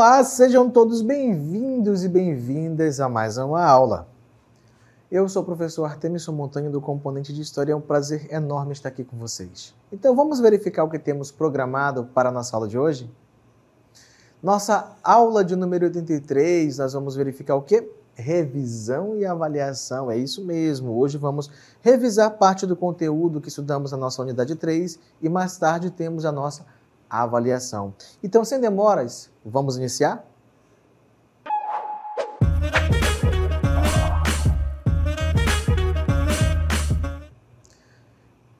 Olá, sejam todos bem-vindos e bem-vindas a mais uma aula. Eu sou o professor Artemis Montanho, do componente de História, é um prazer enorme estar aqui com vocês. Então vamos verificar o que temos programado para a nossa aula de hoje? Nossa aula de número 83, nós vamos verificar o que? Revisão e avaliação, é isso mesmo. Hoje vamos revisar parte do conteúdo que estudamos na nossa unidade 3 e mais tarde temos a nossa a avaliação. Então, sem demoras, vamos iniciar?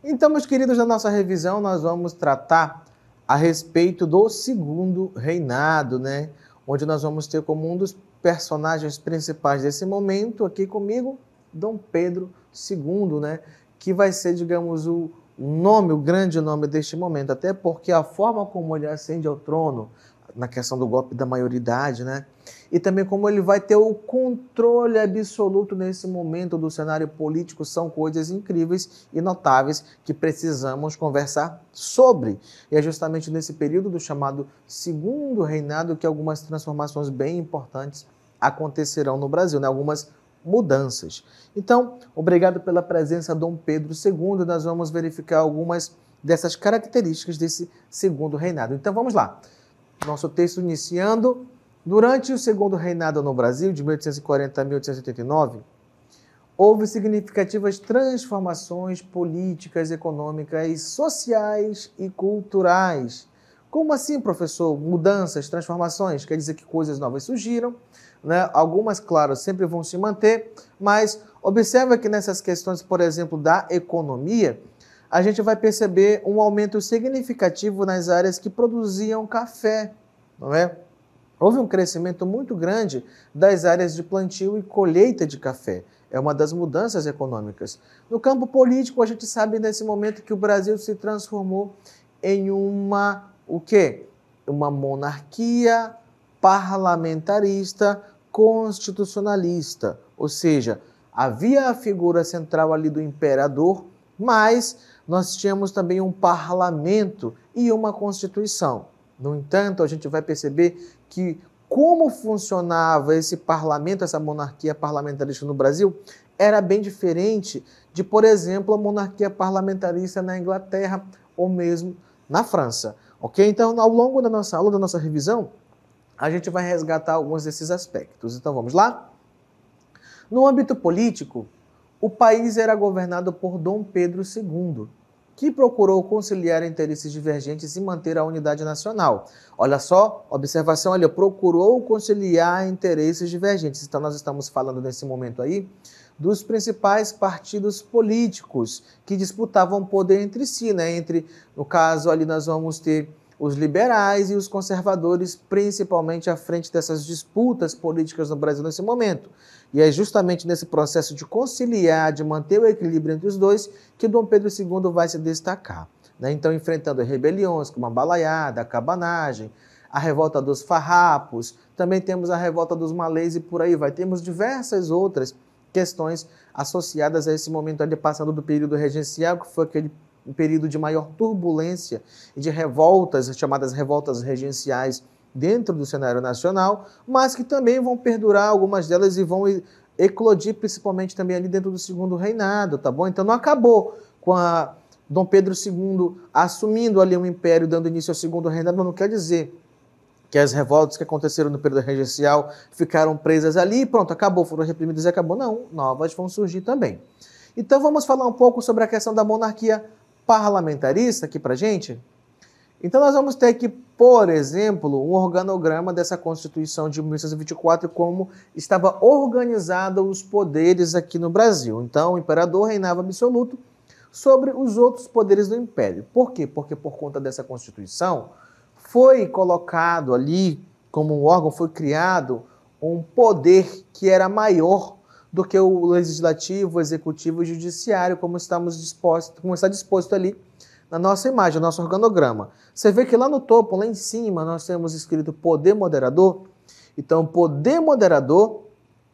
Então, meus queridos, na nossa revisão, nós vamos tratar a respeito do segundo reinado, né? Onde nós vamos ter como um dos personagens principais desse momento aqui comigo, Dom Pedro II, né? Que vai ser, digamos, o, nome, o grande nome deste momento, até porque a forma como ele ascende ao trono, na questão do golpe da maioridade, né? E também como ele vai ter o controle absoluto nesse momento do cenário político são coisas incríveis e notáveis que precisamos conversar sobre. E é justamente nesse período do chamado segundo reinado que algumas transformações bem importantes acontecerão no Brasil, né? Algumas mudanças. Então, obrigado pela presença, Dom Pedro II. Nós vamos verificar algumas dessas características desse segundo reinado. Então, vamos lá. Nosso texto iniciando. Durante o segundo reinado no Brasil, de 1840 a 1889, houve significativas transformações políticas, econômicas, sociais e culturais como assim, professor? Mudanças, transformações, quer dizer que coisas novas surgiram, né? algumas, claro, sempre vão se manter, mas observa que nessas questões, por exemplo, da economia, a gente vai perceber um aumento significativo nas áreas que produziam café, não é? Houve um crescimento muito grande das áreas de plantio e colheita de café. É uma das mudanças econômicas. No campo político, a gente sabe nesse momento que o Brasil se transformou em uma o que? Uma monarquia parlamentarista constitucionalista, ou seja, havia a figura central ali do imperador, mas nós tínhamos também um parlamento e uma constituição. No entanto, a gente vai perceber que como funcionava esse parlamento, essa monarquia parlamentarista no Brasil, era bem diferente de, por exemplo, a monarquia parlamentarista na Inglaterra ou mesmo na França. Ok? Então, ao longo da nossa aula, da nossa revisão, a gente vai resgatar alguns desses aspectos. Então, vamos lá? No âmbito político, o país era governado por Dom Pedro II, que procurou conciliar interesses divergentes e manter a unidade nacional. Olha só, observação, olha, procurou conciliar interesses divergentes. Então, nós estamos falando nesse momento aí dos principais partidos políticos que disputavam poder entre si, né? Entre, no caso ali nós vamos ter os liberais e os conservadores, principalmente à frente dessas disputas políticas no Brasil nesse momento. E é justamente nesse processo de conciliar, de manter o equilíbrio entre os dois, que Dom Pedro II vai se destacar. Né? Então, enfrentando rebeliões como a balaiada, a cabanagem, a revolta dos farrapos, também temos a revolta dos malês e por aí vai. Temos diversas outras questões associadas a esse momento ali passando do período regencial, que foi aquele período de maior turbulência e de revoltas, chamadas revoltas regenciais dentro do cenário nacional, mas que também vão perdurar algumas delas e vão eclodir principalmente também ali dentro do segundo reinado, tá bom? Então não acabou com a Dom Pedro II assumindo ali o um império, dando início ao segundo reinado, não quer dizer que as revoltas que aconteceram no período regencial ficaram presas ali, pronto, acabou, foram reprimidas e acabou. Não, novas vão surgir também. Então vamos falar um pouco sobre a questão da monarquia parlamentarista aqui para gente. Então nós vamos ter aqui, por exemplo, um organograma dessa Constituição de 1924 como estava organizado os poderes aqui no Brasil. Então o imperador reinava absoluto sobre os outros poderes do império. Por quê? Porque por conta dessa Constituição, foi colocado ali, como um órgão, foi criado um poder que era maior do que o legislativo, o executivo e o judiciário, como estamos dispostos, como está disposto ali na nossa imagem, no nosso organograma. Você vê que lá no topo, lá em cima, nós temos escrito poder moderador. Então, poder moderador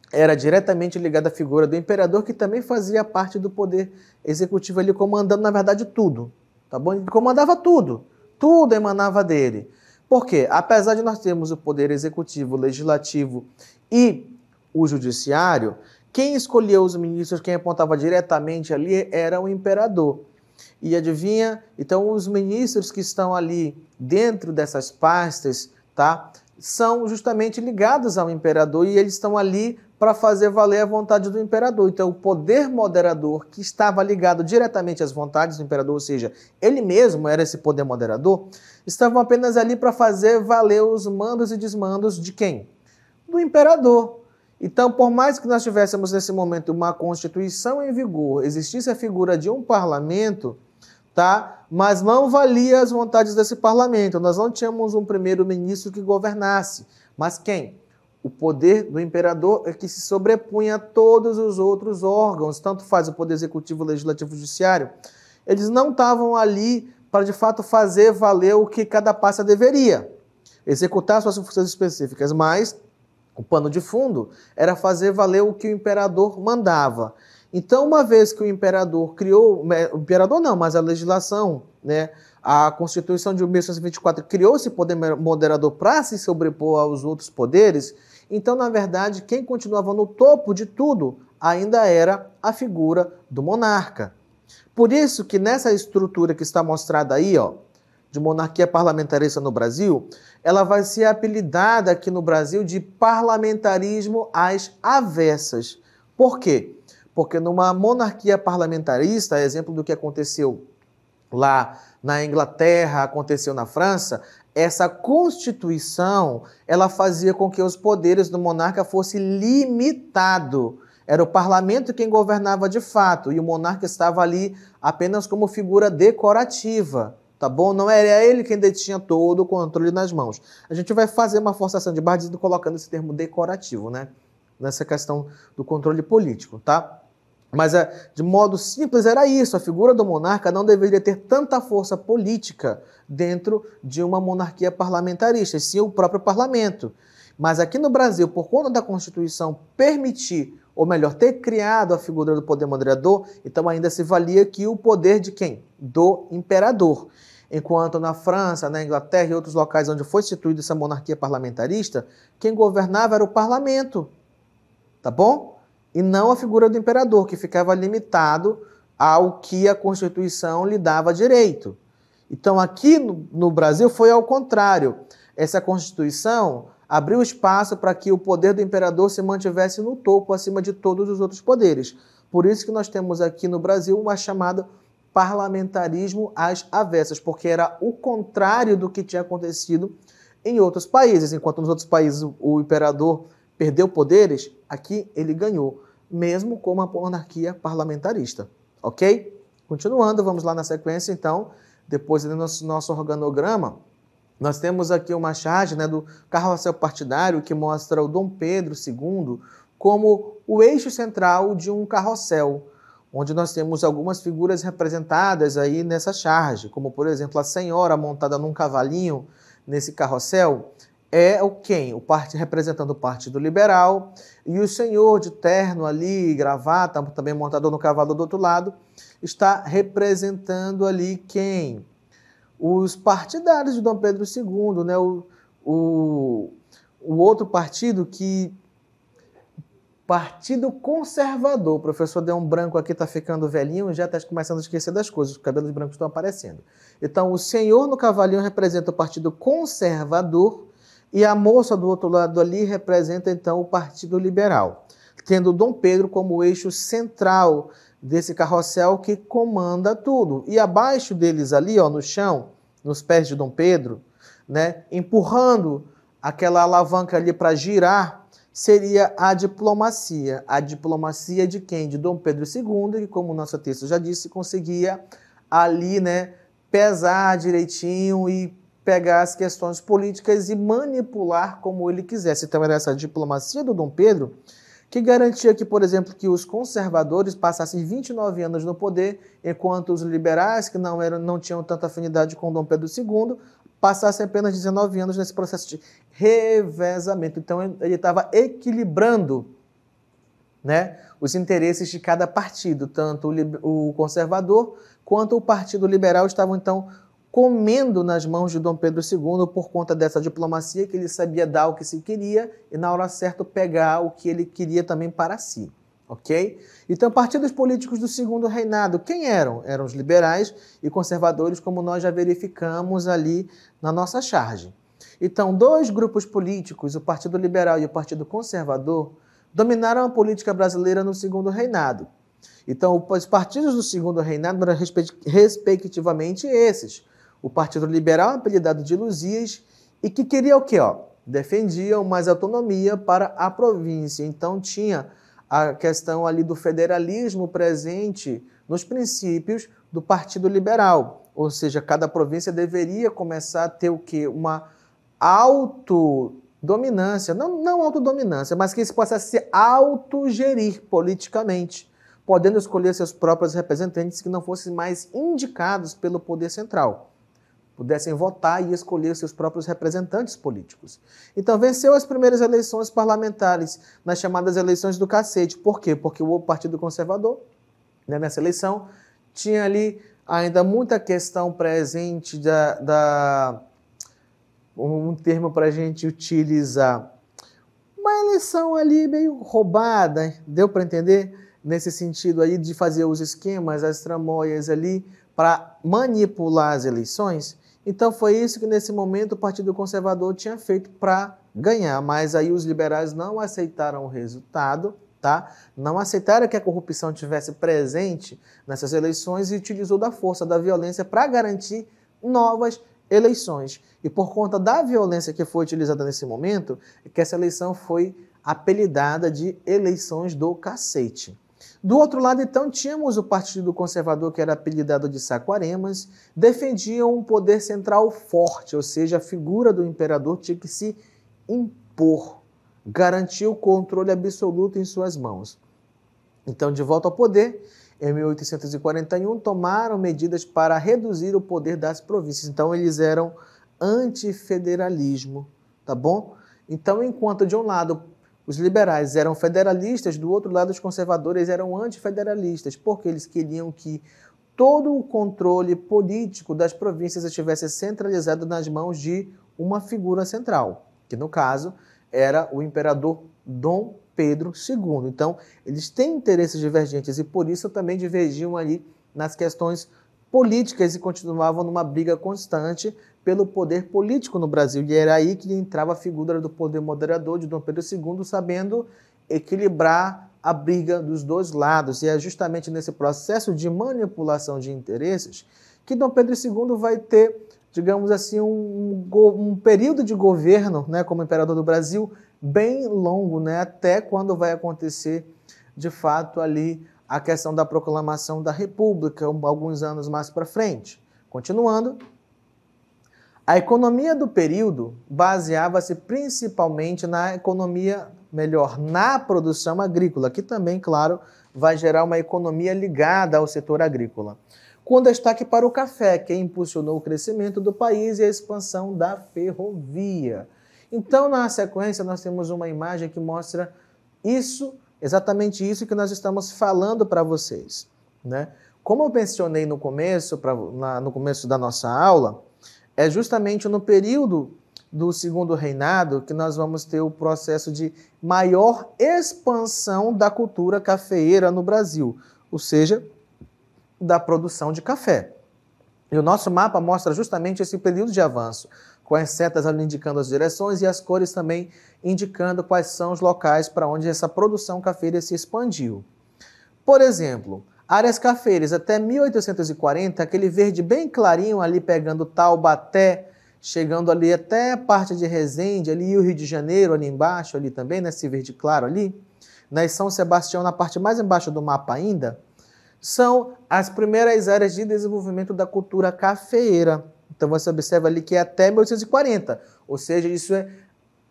era diretamente ligado à figura do imperador, que também fazia parte do poder executivo ali comandando, na verdade, tudo, tá bom? Ele comandava tudo. Tudo emanava dele. Porque, apesar de nós termos o poder executivo, legislativo e o judiciário, quem escolhia os ministros, quem apontava diretamente ali era o imperador. E adivinha? Então, os ministros que estão ali dentro dessas pastas, tá? São justamente ligados ao imperador e eles estão ali para fazer valer a vontade do imperador. Então, é o poder moderador, que estava ligado diretamente às vontades do imperador, ou seja, ele mesmo era esse poder moderador, estavam apenas ali para fazer valer os mandos e desmandos de quem? Do imperador. Então, por mais que nós tivéssemos nesse momento uma constituição em vigor, existisse a figura de um parlamento, tá? Mas não valia as vontades desse parlamento. Nós não tínhamos um primeiro-ministro que governasse, mas quem? O poder do imperador é que se sobrepunha a todos os outros órgãos, tanto faz o poder executivo, legislativo, judiciário. Eles não estavam ali para de fato fazer valer o que cada pasta deveria, executar suas funções específicas, mas o pano de fundo era fazer valer o que o imperador mandava. Então, uma vez que o imperador criou, o imperador não, mas a legislação, né, a Constituição de 1824 criou esse poder moderador para se sobrepor aos outros poderes, então, na verdade, quem continuava no topo de tudo ainda era a figura do monarca. Por isso que nessa estrutura que está mostrada aí, ó, de monarquia parlamentarista no Brasil, ela vai ser apelidada aqui no Brasil de parlamentarismo às avessas. Por quê? Porque numa monarquia parlamentarista, exemplo do que aconteceu lá na Inglaterra, aconteceu na França, essa constituição, ela fazia com que os poderes do monarca fosse limitado. Era o parlamento quem governava de fato e o monarca estava ali apenas como figura decorativa, tá bom? Não era ele quem detinha todo o controle nas mãos. A gente vai fazer uma forçação de barra colocando esse termo decorativo, né? Nessa questão do controle político, tá? Mas, é, de modo simples, era isso. A figura do monarca não deveria ter tanta força política dentro de uma monarquia parlamentarista, e sim o próprio parlamento. Mas aqui no Brasil, por conta da Constituição permitir, ou melhor, ter criado a figura do poder moderador, então ainda se valia que o poder de quem? Do imperador. Enquanto na França, na Inglaterra e outros locais onde foi instituída essa monarquia parlamentarista, quem governava era o parlamento. Tá bom? e não a figura do imperador, que ficava limitado ao que a Constituição lhe dava direito. Então, aqui no Brasil foi ao contrário. Essa Constituição abriu espaço para que o poder do imperador se mantivesse no topo, acima de todos os outros poderes. Por isso que nós temos aqui no Brasil uma chamada parlamentarismo às avessas, porque era o contrário do que tinha acontecido em outros países. Enquanto nos outros países o imperador perdeu poderes, aqui ele ganhou mesmo como a monarquia parlamentarista. Ok? Continuando, vamos lá na sequência, então, depois do nosso, nosso organograma, nós temos aqui uma charge né, do carrossel partidário que mostra o Dom Pedro II como o eixo central de um carrossel, onde nós temos algumas figuras representadas aí nessa charge, como por exemplo a senhora montada num cavalinho nesse carrossel, é o quem? O parte, representando o Partido Liberal, e o senhor de terno ali, gravata, também montador no cavalo do outro lado, está representando ali quem? Os partidários de Dom Pedro II, né? o, o, o outro partido que. Partido Conservador. O professor deu um branco aqui, está ficando velhinho, já está começando a esquecer das coisas, os cabelos brancos estão aparecendo. Então, o senhor no cavalinho representa o Partido Conservador, e a moça do outro lado ali representa então o Partido Liberal, tendo Dom Pedro como eixo central desse carrossel que comanda tudo. E abaixo deles ali, ó, no chão, nos pés de Dom Pedro, né, empurrando aquela alavanca ali para girar, seria a diplomacia. A diplomacia de quem? De Dom Pedro II, que como o nosso texto já disse, conseguia ali, né, pesar direitinho e pegar as questões políticas e manipular como ele quisesse. Então era essa diplomacia do Dom Pedro que garantia que, por exemplo, que os conservadores passassem 29 anos no poder, enquanto os liberais, que não, eram, não tinham tanta afinidade com Dom Pedro II, passassem apenas 19 anos nesse processo de revezamento. Então ele estava equilibrando né, os interesses de cada partido, tanto o, o conservador quanto o Partido Liberal estavam então comendo nas mãos de Dom Pedro II por conta dessa diplomacia que ele sabia dar o que se queria e na hora certa pegar o que ele queria também para si, ok? Então, partidos políticos do segundo reinado, quem eram? Eram os liberais e conservadores, como nós já verificamos ali na nossa charge. Então, dois grupos políticos, o Partido Liberal e o Partido Conservador, dominaram a política brasileira no segundo reinado. Então, os partidos do segundo reinado eram respectivamente esses o Partido Liberal, é apelidado de Luzias, e que queria o quê? Ó? Defendia mais autonomia para a província. Então tinha a questão ali do federalismo presente nos princípios do Partido Liberal, ou seja, cada província deveria começar a ter o que uma autodominância, não não autodominância, mas que se possa se autogerir politicamente, podendo escolher seus próprios representantes que não fossem mais indicados pelo poder central pudessem votar e escolher seus próprios representantes políticos. Então, venceu as primeiras eleições parlamentares, nas chamadas eleições do cacete. Por quê? Porque o Partido Conservador, né, nessa eleição, tinha ali ainda muita questão presente da. da um termo para a gente utilizar. Uma eleição ali meio roubada, deu para entender? Nesse sentido aí de fazer os esquemas, as tramóias ali para manipular as eleições. Então foi isso que nesse momento o Partido Conservador tinha feito para ganhar, mas aí os liberais não aceitaram o resultado, tá? Não aceitaram que a corrupção tivesse presente nessas eleições e utilizou da força da violência para garantir novas eleições. E por conta da violência que foi utilizada nesse momento, é que essa eleição foi apelidada de eleições do cacete. Do outro lado, então, tínhamos o Partido Conservador, que era apelidado de Saquaremas, defendiam um poder central forte, ou seja, a figura do imperador tinha que se impor, garantir o controle absoluto em suas mãos. Então, de volta ao poder, em 1841, tomaram medidas para reduzir o poder das províncias. Então, eles eram antifederalismo, tá bom? Então, enquanto de um lado os liberais eram federalistas, do outro lado, os conservadores eram antifederalistas, porque eles queriam que todo o controle político das províncias estivesse centralizado nas mãos de uma figura central, que no caso era o imperador Dom Pedro II. Então, eles têm interesses divergentes e por isso também divergiam ali nas questões políticas e continuavam numa briga constante pelo poder político no Brasil. E era aí que entrava a figura do poder moderador de Dom Pedro II, sabendo equilibrar a briga dos dois lados. E é justamente nesse processo de manipulação de interesses que Dom Pedro II vai ter, digamos assim, um, um período de governo né, como imperador do Brasil bem longo, né, até quando vai acontecer de fato ali a questão da proclamação da República, alguns anos mais para frente. Continuando, a economia do período baseava-se principalmente na economia, melhor, na produção agrícola, que também, claro, vai gerar uma economia ligada ao setor agrícola. Com destaque para o café, que impulsionou o crescimento do país e a expansão da ferrovia. Então, na sequência, nós temos uma imagem que mostra isso, exatamente isso que nós estamos falando para vocês. Né? Como eu mencionei no começo, pra, na, no começo da nossa aula, é justamente no período do segundo reinado que nós vamos ter o processo de maior expansão da cultura cafeeira no Brasil, ou seja, da produção de café. E o nosso mapa mostra justamente esse período de avanço, com as setas indicando as direções e as cores também indicando quais são os locais para onde essa produção cafeira se expandiu. Por exemplo, Áreas cafeiras, até 1840, aquele verde bem clarinho ali pegando Taubaté, chegando ali até a parte de Resende, ali o Rio de Janeiro, ali embaixo, ali também, nesse né, verde claro ali, na né, São Sebastião, na parte mais embaixo do mapa ainda, são as primeiras áreas de desenvolvimento da cultura cafeeira. Então você observa ali que é até 1840, ou seja, isso é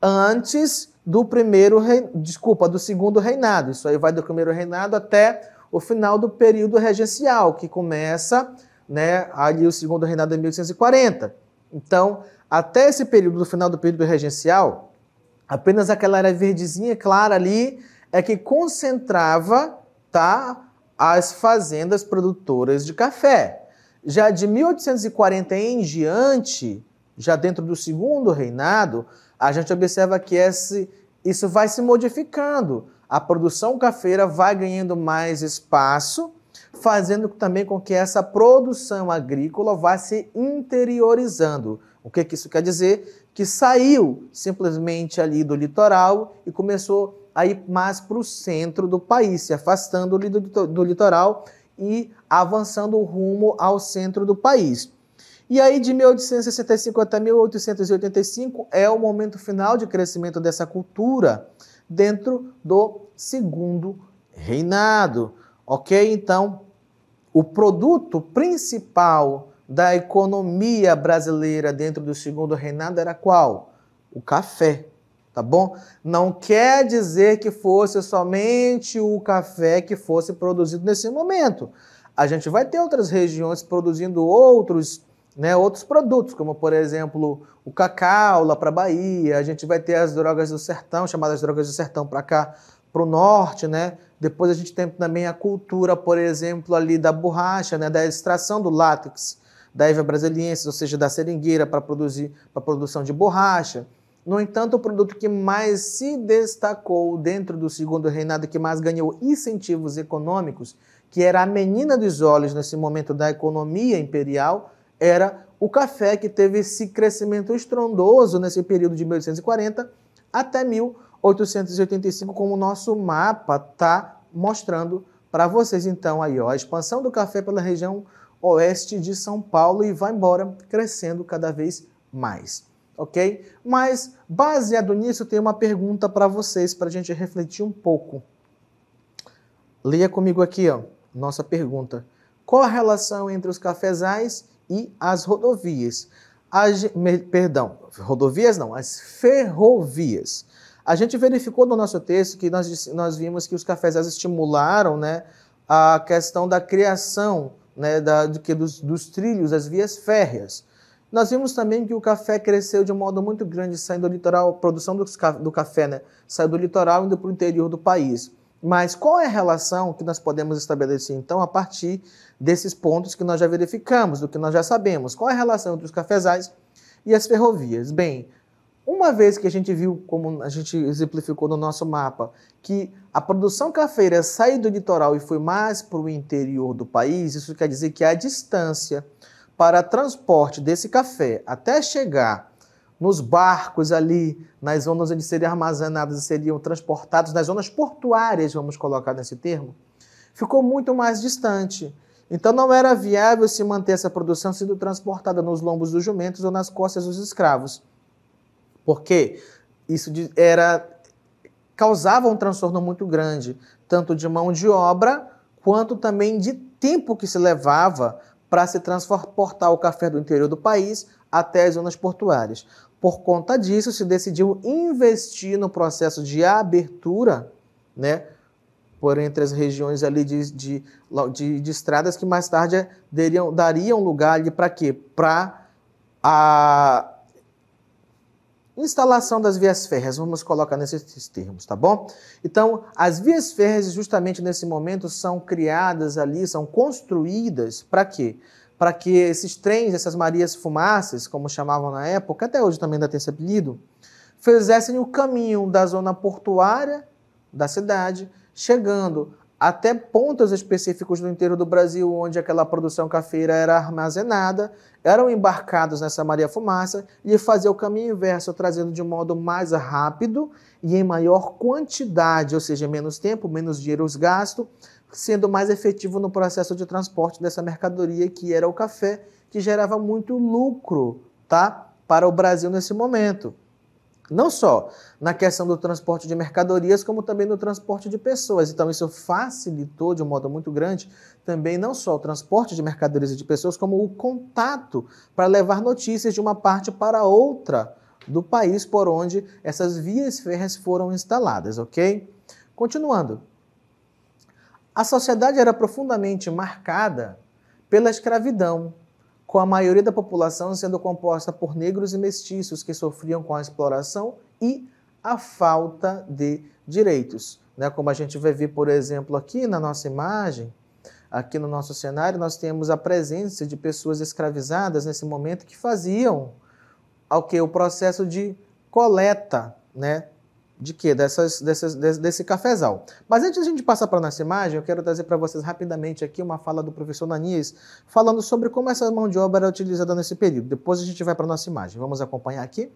antes do primeiro, rei... desculpa, do segundo reinado. Isso aí vai do primeiro reinado até o final do período regencial, que começa né, ali o segundo reinado de 1840. Então, até esse período, do final do período regencial, apenas aquela área verdezinha clara ali é que concentrava tá, as fazendas produtoras de café. Já de 1840 em diante, já dentro do segundo reinado, a gente observa que esse, isso vai se modificando a produção cafeira vai ganhando mais espaço, fazendo também com que essa produção agrícola vá se interiorizando. O que, que isso quer dizer? Que saiu simplesmente ali do litoral e começou a ir mais para o centro do país, se afastando do litoral e avançando rumo ao centro do país. E aí, de 1865 até 1885 é o momento final de crescimento dessa cultura dentro do segundo reinado. Ok? Então, o produto principal da economia brasileira dentro do segundo reinado era qual? O café, tá bom? Não quer dizer que fosse somente o café que fosse produzido nesse momento. A gente vai ter outras regiões produzindo outros né, outros produtos, como por exemplo o cacau lá para a Bahia, a gente vai ter as drogas do sertão, chamadas drogas do sertão para cá, para o norte, né? Depois a gente tem também a cultura, por exemplo, ali da borracha, né, da extração do látex da Eva brasiliensis, ou seja, da seringueira para produzir para produção de borracha. No entanto, o produto que mais se destacou dentro do segundo reinado, que mais ganhou incentivos econômicos, que era a menina dos olhos nesse momento da economia imperial, era o café que teve esse crescimento estrondoso nesse período de 1840 até 1885, como o nosso mapa está mostrando para vocês. Então, aí, ó, a expansão do café pela região oeste de São Paulo e vai embora crescendo cada vez mais. Ok? Mas, baseado nisso, tem uma pergunta para vocês, para a gente refletir um pouco. Leia comigo aqui, ó, nossa pergunta. Qual a relação entre os cafezais e as rodovias. As, perdão, rodovias não, as ferrovias. A gente verificou no nosso texto que nós, nós vimos que os cafezais estimularam né, a questão da criação né, da, do que dos, dos trilhos, as vias férreas. Nós vimos também que o café cresceu de um modo muito grande, saindo do litoral, a produção do, do café né, saiu do litoral indo para o interior do país. Mas qual é a relação que nós podemos estabelecer, então, a partir desses pontos que nós já verificamos, do que nós já sabemos? Qual é a relação entre os cafezais e as ferrovias? Bem, uma vez que a gente viu, como a gente exemplificou no nosso mapa, que a produção cafeira saiu do litoral e foi mais para o interior do país, isso quer dizer que a distância para transporte desse café até chegar nos barcos ali, nas zonas onde seriam armazenados e seriam transportados, nas zonas portuárias, vamos colocar nesse termo, ficou muito mais distante. Então não era viável se manter essa produção sendo transportada nos lombos dos jumentos ou nas costas dos escravos. Porque isso era causava um transtorno muito grande, tanto de mão de obra quanto também de tempo que se levava para se transportar o café do interior do país até as zonas portuárias. Por conta disso, se decidiu investir no processo de abertura, né, por entre as regiões ali de, de, de, de estradas que mais tarde dariam, dariam lugar ali para quê? Para a instalação das vias férreas, vamos colocar nesses termos, tá bom? Então, as vias férreas justamente nesse momento são criadas ali, são construídas para quê? para que esses trens, essas Marias Fumaças, como chamavam na época, até hoje também ainda tem esse apelido, fizessem o caminho da zona portuária da cidade, chegando até pontos específicos do interior do Brasil onde aquela produção cafeira era armazenada, eram embarcados nessa Maria Fumaça e fazer o caminho inverso, trazendo de modo mais rápido e em maior quantidade, ou seja, menos tempo, menos dinheiro gastos, sendo mais efetivo no processo de transporte dessa mercadoria que era o café, que gerava muito lucro, tá? Para o Brasil nesse momento. Não só na questão do transporte de mercadorias, como também no transporte de pessoas. Então, isso facilitou de um modo muito grande também não só o transporte de mercadorias e de pessoas, como o contato para levar notícias de uma parte para outra do país por onde essas vias férreas foram instaladas, ok? Continuando. A sociedade era profundamente marcada pela escravidão, com a maioria da população sendo composta por negros e mestiços que sofriam com a exploração e a falta de direitos. Né? Como a gente vai ver, por exemplo, aqui na nossa imagem, aqui no nosso cenário, nós temos a presença de pessoas escravizadas nesse momento que faziam ao que o processo de coleta, né? de quê? Dessas, dessas, desse, desse cafezal. Mas antes de a gente passar para a nossa imagem, eu quero trazer para vocês rapidamente aqui uma fala do professor Nanias, falando sobre como essa mão de obra é utilizada nesse período. Depois a gente vai para a nossa imagem. Vamos acompanhar aqui?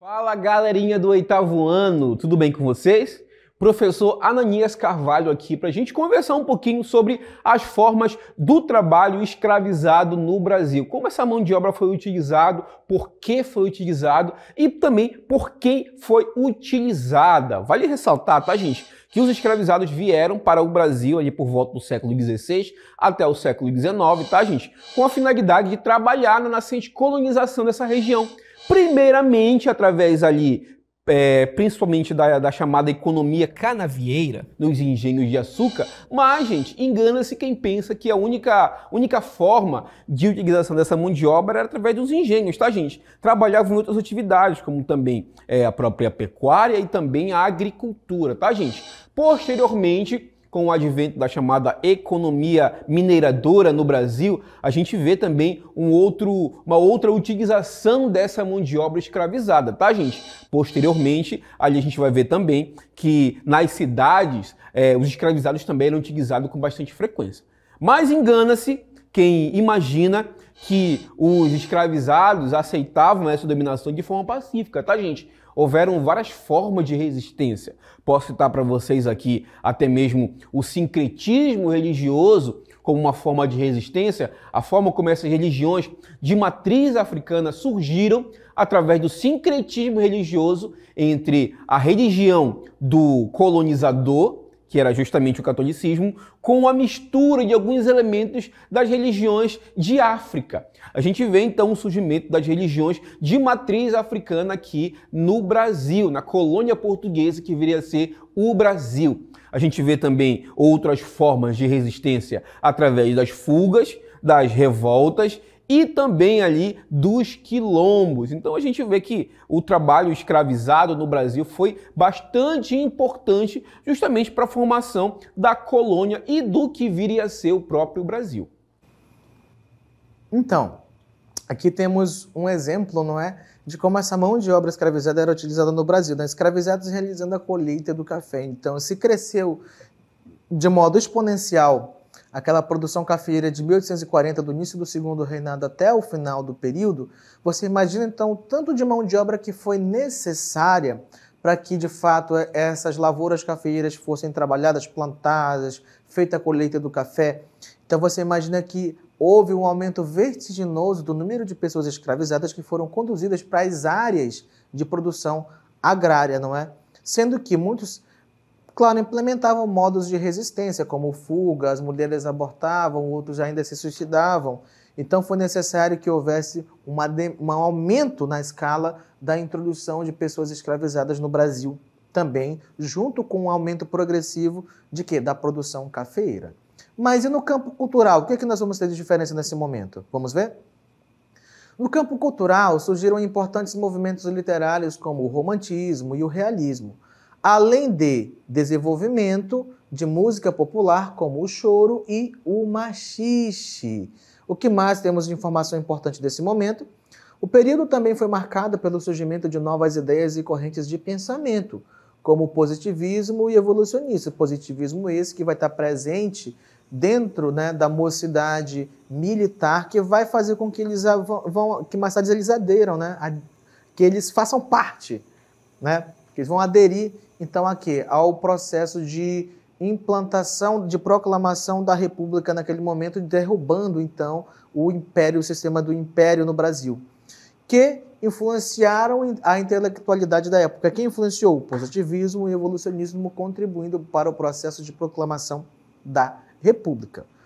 Fala, galerinha do oitavo ano! Tudo bem com vocês? professor Ananias Carvalho aqui para a gente conversar um pouquinho sobre as formas do trabalho escravizado no Brasil. Como essa mão de obra foi utilizada, por que foi utilizado e também por quem foi utilizada. Vale ressaltar, tá, gente? que os escravizados vieram para o Brasil ali por volta do século XVI até o século XIX, tá, gente? Com a finalidade de trabalhar na nascente colonização dessa região. Primeiramente através ali é, principalmente da, da, chamada economia canavieira, dos engenhos de açúcar, mas, gente, engana-se quem pensa que a única, única forma de utilização dessa mão de obra era através dos engenhos, tá, gente? Trabalhavam em outras atividades, como também é, a própria pecuária e também a agricultura, tá, gente? Posteriormente, com o advento da chamada economia mineradora no Brasil, a gente vê também um outro, uma outra utilização dessa mão de obra escravizada, tá, gente? Posteriormente, ali a gente vai ver também que nas cidades é, os escravizados também eram utilizados com bastante frequência. Mas engana-se quem imagina que os escravizados aceitavam essa dominação de forma pacífica, tá, gente? houveram várias formas de resistência. Posso citar para vocês aqui até mesmo o sincretismo religioso como uma forma de resistência, a forma como essas religiões de matriz africana surgiram através do sincretismo religioso entre a religião do colonizador que era justamente o catolicismo, com a mistura de alguns elementos das religiões de África. A gente vê então o surgimento das religiões de matriz africana aqui no Brasil, na colônia portuguesa que viria a ser o Brasil. A gente vê também outras formas de resistência através das fugas, das revoltas e também ali dos quilombos. Então a gente vê que o trabalho escravizado no Brasil foi bastante importante justamente para a formação da colônia e do que viria a ser o próprio Brasil. Então, aqui temos um exemplo, não é, de como essa mão de obra escravizada era utilizada no Brasil, né? escravizados realizando a colheita do café. Então, se cresceu de modo exponencial aquela produção cafeeira de 1840, do início do segundo reinado até o final do período, você imagina então o tanto de mão de obra que foi necessária para que de fato essas lavouras cafeeiras fossem trabalhadas, plantadas, feita a colheita do café. Então você imagina que houve um aumento vertiginoso do número de pessoas escravizadas que foram conduzidas para as áreas de produção agrária, não é? Sendo que muitos Claro, implementavam modos de resistência, como fuga, as mulheres abortavam, outros ainda se suicidavam. Então foi necessário que houvesse uma, um aumento na escala da introdução de pessoas escravizadas no Brasil também, junto com o um aumento progressivo de quê? Da produção cafeira. Mas e no campo cultural? O que, é que nós vamos ter de diferença nesse momento? Vamos ver? No campo cultural surgiram importantes movimentos literários como o romantismo e o realismo além de desenvolvimento de música popular como o choro e o machixe. O que mais temos de informação importante desse momento? O período também foi marcado pelo surgimento de novas ideias e correntes de pensamento, como o positivismo e evolucionista. O positivismo esse que vai estar presente dentro né, da mocidade militar, que vai fazer com que eles vão, que mais tarde eles aderam, né, a, que eles façam parte né, que eles vão aderir, então, aqui ao processo de implantação, de proclamação da República naquele momento, derrubando, então, o império, o sistema do império no Brasil, que influenciaram a intelectualidade da época. Quem influenciou? O positivismo e o evolucionismo, contribuindo para o processo de proclamação da República.